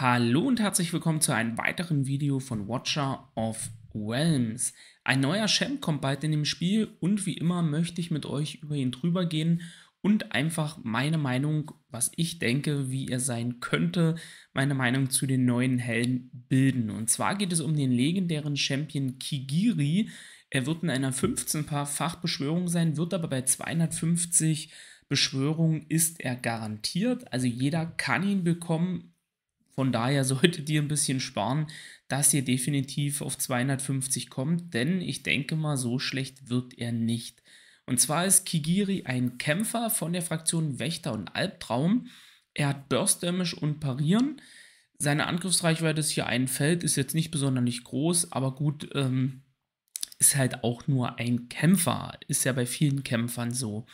Hallo und herzlich willkommen zu einem weiteren Video von Watcher of Realms. Ein neuer Champ kommt bald in dem Spiel und wie immer möchte ich mit euch über ihn drüber gehen und einfach meine Meinung, was ich denke, wie er sein könnte, meine Meinung zu den neuen Helden bilden. Und zwar geht es um den legendären Champion Kigiri. Er wird in einer 15 paar fachbeschwörung sein, wird aber bei 250 Beschwörungen ist er garantiert. Also jeder kann ihn bekommen, von daher solltet ihr ein bisschen sparen, dass ihr definitiv auf 250 kommt, denn ich denke mal, so schlecht wird er nicht. Und zwar ist Kigiri ein Kämpfer von der Fraktion Wächter und Albtraum. Er hat Burst Damage und Parieren. Seine Angriffsreichweite ist hier ein Feld, ist jetzt nicht besonders groß, aber gut, ähm, ist halt auch nur ein Kämpfer. Ist ja bei vielen Kämpfern so.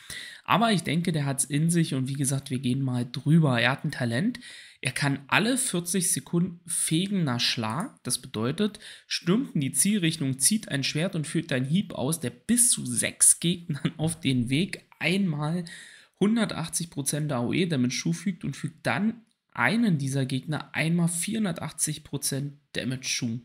Aber ich denke, der hat es in sich und wie gesagt, wir gehen mal drüber. Er hat ein Talent. Er kann alle 40 Sekunden fegen nach Schlag, das bedeutet, stürmt in die Zielrichtung, zieht ein Schwert und führt einen Hieb aus, der bis zu sechs Gegnern auf den Weg einmal 180% der AOE damit zufügt und fügt dann einen dieser Gegner einmal 480% Damage Schuh.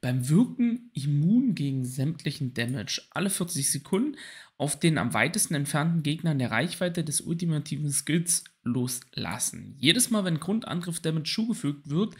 Beim Wirken immun gegen sämtlichen Damage. Alle 40 Sekunden auf den am weitesten entfernten Gegner in der Reichweite des ultimativen Skills loslassen. Jedes Mal, wenn Grundangriff Damage zugefügt wird,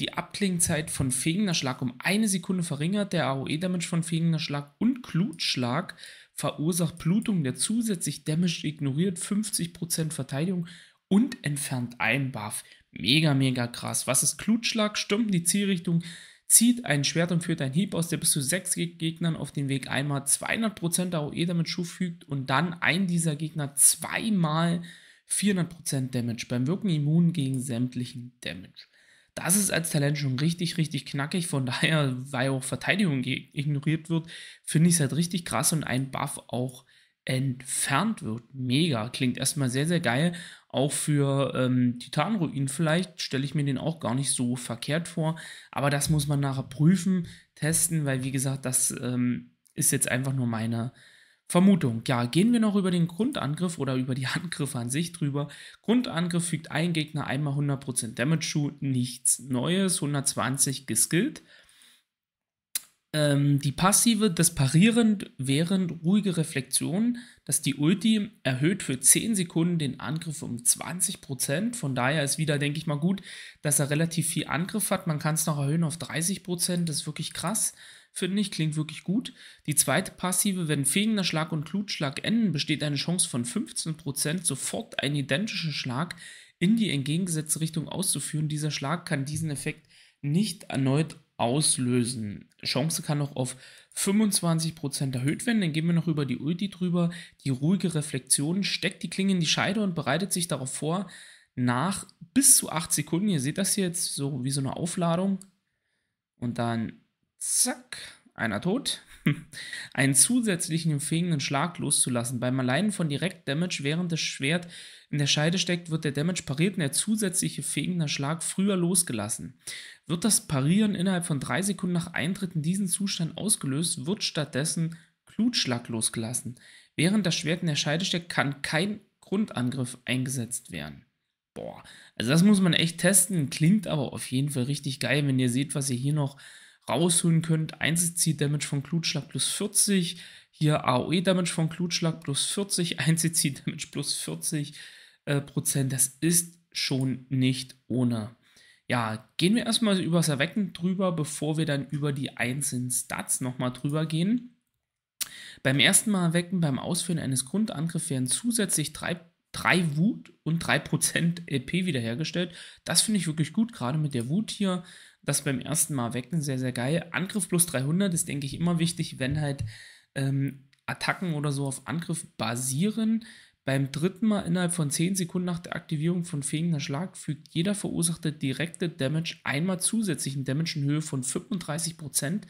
die Abklingzeit von fegender Schlag um eine Sekunde verringert, der AOE-Damage von fegender Schlag und Glutschlag verursacht Blutung, der zusätzlich Damage ignoriert, 50% Verteidigung und entfernt einen Buff. Mega, mega krass. Was ist Klutschlag? Stürmt die Zielrichtung, zieht ein Schwert und führt einen Hieb aus, der bis zu sechs Gegnern auf den Weg einmal 200% AOE damit zufügt und dann ein dieser Gegner zweimal 400% Damage beim Wirken immun gegen sämtlichen Damage. Das ist als Talent schon richtig, richtig knackig. Von daher, weil auch Verteidigung ignoriert wird, finde ich es halt richtig krass und ein Buff auch entfernt wird. Mega. Klingt erstmal sehr, sehr geil. Auch für ähm, Titanruin vielleicht stelle ich mir den auch gar nicht so verkehrt vor. Aber das muss man nachher prüfen, testen, weil wie gesagt, das ähm, ist jetzt einfach nur meine Vermutung. Ja, gehen wir noch über den Grundangriff oder über die Angriffe an sich drüber. Grundangriff fügt ein Gegner einmal 100% Damage zu, nichts Neues, 120 geskillt ähm, die passive, das parierend während ruhige Reflexion, dass die Ulti erhöht für 10 Sekunden den Angriff um 20%. Von daher ist wieder, denke ich mal, gut, dass er relativ viel Angriff hat. Man kann es noch erhöhen auf 30%, das ist wirklich krass finde ich, klingt wirklich gut. Die zweite passive, wenn fegender Schlag und Klutschlag enden, besteht eine Chance von 15%, sofort einen identischen Schlag in die entgegengesetzte Richtung auszuführen. Dieser Schlag kann diesen Effekt nicht erneut auslösen. Chance kann noch auf 25% erhöht werden. Dann gehen wir noch über die Ulti drüber. Die ruhige Reflexion steckt die Klinge in die Scheide und bereitet sich darauf vor, nach bis zu 8 Sekunden, ihr seht das hier jetzt so wie so eine Aufladung, und dann zack, einer tot. einen zusätzlichen empfehlen, Schlag loszulassen. Beim Alleinen von Direkt Damage, während das Schwert in der Scheide steckt, wird der Damage pariert und der zusätzliche fegende Schlag früher losgelassen. Wird das Parieren innerhalb von drei Sekunden nach Eintritt in diesen Zustand ausgelöst, wird stattdessen Klutschlag losgelassen. Während das Schwert in der Scheide steckt, kann kein Grundangriff eingesetzt werden. Boah, also das muss man echt testen, klingt aber auf jeden Fall richtig geil, wenn ihr seht, was ihr hier noch rausholen könnt. einzelziel damage von Klutschlag plus 40. Hier AOE-Damage von Klutschlag plus 40. einzelziel damage plus 40 äh, Prozent. Das ist schon nicht ohne. Ja, gehen wir erstmal über das Erwecken drüber, bevor wir dann über die einzelnen Stats nochmal drüber gehen. Beim ersten Mal erwecken, beim Ausführen eines Grundangriffs werden zusätzlich 3, 3 Wut und 3% LP e wiederhergestellt. Das finde ich wirklich gut, gerade mit der Wut hier das beim ersten Mal wecken, sehr, sehr geil. Angriff plus 300 ist, denke ich, immer wichtig, wenn halt ähm, Attacken oder so auf Angriff basieren. Beim dritten Mal innerhalb von 10 Sekunden nach der Aktivierung von fegender Schlag fügt jeder verursachte direkte Damage einmal zusätzlichen Damage in Höhe von 35%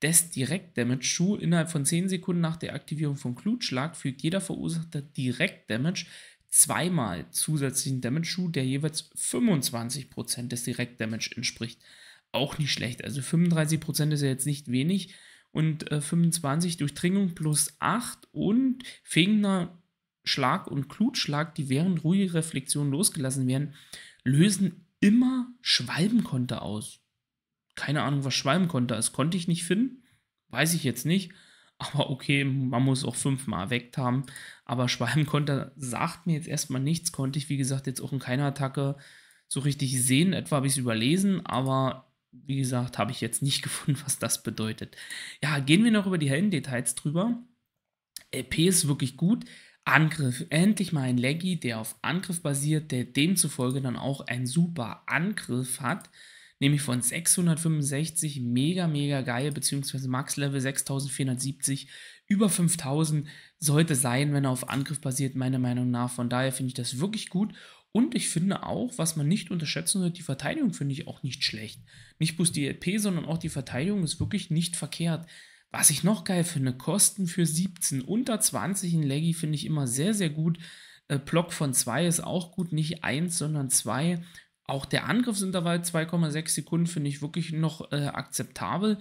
des Direkt-Damage-Schuh. Innerhalb von 10 Sekunden nach der Aktivierung von Klutschlag fügt jeder verursachte Direkt-Damage zweimal zusätzlichen Damage-Schuh, der jeweils 25% des Direkt-Damage entspricht auch nicht schlecht. Also 35% ist ja jetzt nicht wenig. Und äh, 25 Durchdringung plus 8 und Fegner Schlag und Klutschlag, die während ruhiger Reflexion losgelassen werden, lösen immer Schwalbenkonter aus. Keine Ahnung, was Schwalbenkonter ist. Konnte ich nicht finden. Weiß ich jetzt nicht. Aber okay, man muss auch fünfmal erweckt haben. Aber Schwalbenkonter sagt mir jetzt erstmal nichts. Konnte ich, wie gesagt, jetzt auch in keiner Attacke so richtig sehen. Etwa habe ich es überlesen, aber wie gesagt, habe ich jetzt nicht gefunden, was das bedeutet. Ja, gehen wir noch über die hellen Details drüber. LP äh, ist wirklich gut. Angriff. Endlich mal ein Leggy, der auf Angriff basiert, der demzufolge dann auch einen super Angriff hat. Nämlich von 665, mega, mega geil, beziehungsweise Max-Level 6470, über 5000 sollte sein, wenn er auf Angriff basiert, meiner Meinung nach. Von daher finde ich das wirklich gut. Und ich finde auch, was man nicht unterschätzen sollte, die Verteidigung finde ich auch nicht schlecht. Nicht bloß die LP, sondern auch die Verteidigung ist wirklich nicht verkehrt. Was ich noch geil finde, Kosten für 17 unter 20 in Leggy finde ich immer sehr, sehr gut. Äh, Block von 2 ist auch gut, nicht 1, sondern 2. Auch der Angriffsintervall 2,6 Sekunden finde ich wirklich noch äh, akzeptabel.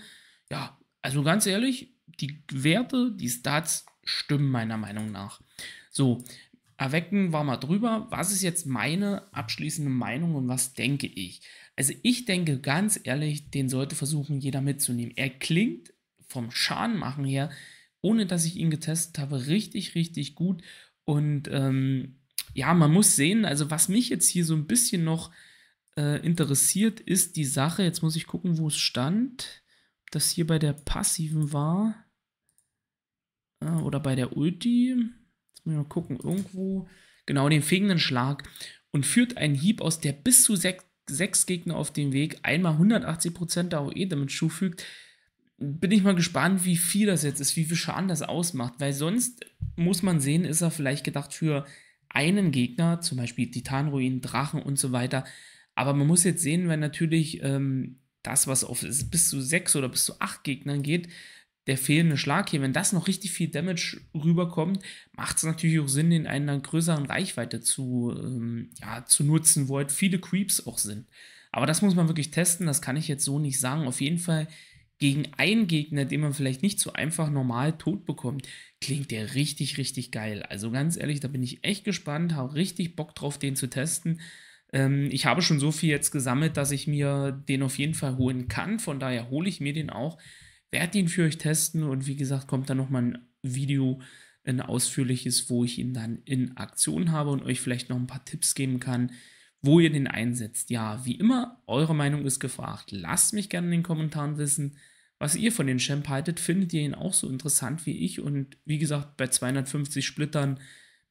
Ja, also ganz ehrlich, die Werte, die Stats stimmen meiner Meinung nach. So, Erwecken war mal drüber. Was ist jetzt meine abschließende Meinung und was denke ich? Also ich denke ganz ehrlich, den sollte versuchen jeder mitzunehmen. Er klingt vom Schadenmachen her, ohne dass ich ihn getestet habe, richtig, richtig gut. Und ähm, ja, man muss sehen, also was mich jetzt hier so ein bisschen noch äh, interessiert, ist die Sache, jetzt muss ich gucken, wo es stand, ob das hier bei der passiven war äh, oder bei der Ulti mal gucken, irgendwo, genau, den fegenden Schlag und führt einen Hieb aus, der bis zu sechs, sechs Gegner auf dem Weg einmal 180% der AOE damit zufügt. Bin ich mal gespannt, wie viel das jetzt ist, wie viel Schaden das ausmacht, weil sonst muss man sehen, ist er vielleicht gedacht für einen Gegner, zum Beispiel Titanruinen, Drachen und so weiter. Aber man muss jetzt sehen, wenn natürlich ähm, das, was auf bis zu sechs oder bis zu acht Gegnern geht, der fehlende Schlag hier, wenn das noch richtig viel Damage rüberkommt, macht es natürlich auch Sinn, den einen dann größeren Reichweite zu, ähm, ja, zu nutzen, wo halt viele Creeps auch sind. Aber das muss man wirklich testen, das kann ich jetzt so nicht sagen. Auf jeden Fall gegen einen Gegner, den man vielleicht nicht so einfach normal tot bekommt, klingt der richtig, richtig geil. Also ganz ehrlich, da bin ich echt gespannt, habe richtig Bock drauf, den zu testen. Ähm, ich habe schon so viel jetzt gesammelt, dass ich mir den auf jeden Fall holen kann. Von daher hole ich mir den auch werde ihn für euch testen und wie gesagt, kommt dann nochmal ein Video, ein ausführliches, wo ich ihn dann in Aktion habe und euch vielleicht noch ein paar Tipps geben kann, wo ihr den einsetzt. Ja, wie immer, eure Meinung ist gefragt. Lasst mich gerne in den Kommentaren wissen, was ihr von dem Champ haltet. Findet ihr ihn auch so interessant wie ich? Und wie gesagt, bei 250 Splittern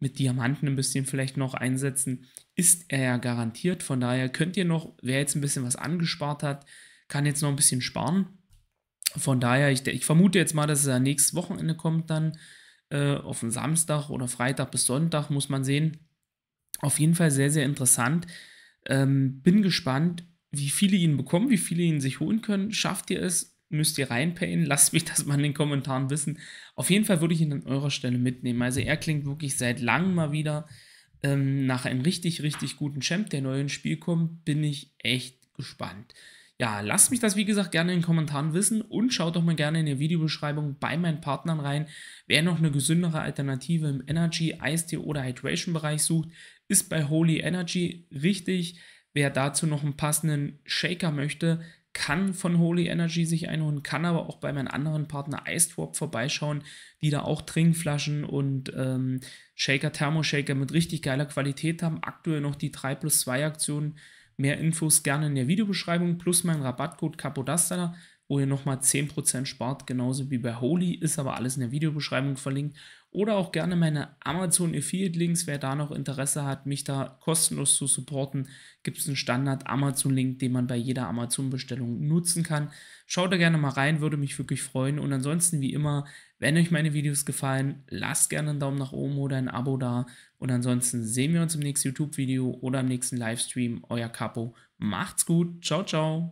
mit Diamanten ein bisschen vielleicht noch einsetzen, ist er ja garantiert. Von daher könnt ihr noch, wer jetzt ein bisschen was angespart hat, kann jetzt noch ein bisschen sparen von daher, ich, ich vermute jetzt mal, dass es am nächsten Wochenende kommt dann. Äh, auf den Samstag oder Freitag bis Sonntag muss man sehen. Auf jeden Fall sehr, sehr interessant. Ähm, bin gespannt, wie viele ihn bekommen, wie viele ihn sich holen können. Schafft ihr es? Müsst ihr reinpayen? Lasst mich das mal in den Kommentaren wissen. Auf jeden Fall würde ich ihn an eurer Stelle mitnehmen. Also er klingt wirklich seit langem mal wieder ähm, nach einem richtig, richtig guten Champ, der neu ins Spiel kommt. Bin ich echt gespannt. Ja, lasst mich das wie gesagt gerne in den Kommentaren wissen und schaut doch mal gerne in der Videobeschreibung bei meinen Partnern rein. Wer noch eine gesündere Alternative im Energy, Eistee oder Hydration Bereich sucht, ist bei Holy Energy richtig. Wer dazu noch einen passenden Shaker möchte, kann von Holy Energy sich einholen, kann aber auch bei meinen anderen Partner Icedrop vorbeischauen, die da auch Trinkflaschen und ähm, Shaker, Thermoshaker mit richtig geiler Qualität haben. Aktuell noch die 3 plus 2 Aktionen. Mehr Infos gerne in der Videobeschreibung plus mein Rabattcode Capodastana, wo ihr nochmal 10% spart, genauso wie bei Holy, ist aber alles in der Videobeschreibung verlinkt. Oder auch gerne meine Amazon Affiliate Links, wer da noch Interesse hat, mich da kostenlos zu supporten, gibt es einen Standard Amazon Link, den man bei jeder Amazon Bestellung nutzen kann. Schaut da gerne mal rein, würde mich wirklich freuen. Und ansonsten wie immer, wenn euch meine Videos gefallen, lasst gerne einen Daumen nach oben oder ein Abo da. Und ansonsten sehen wir uns im nächsten YouTube-Video oder im nächsten Livestream. Euer Capo. Macht's gut. Ciao, ciao.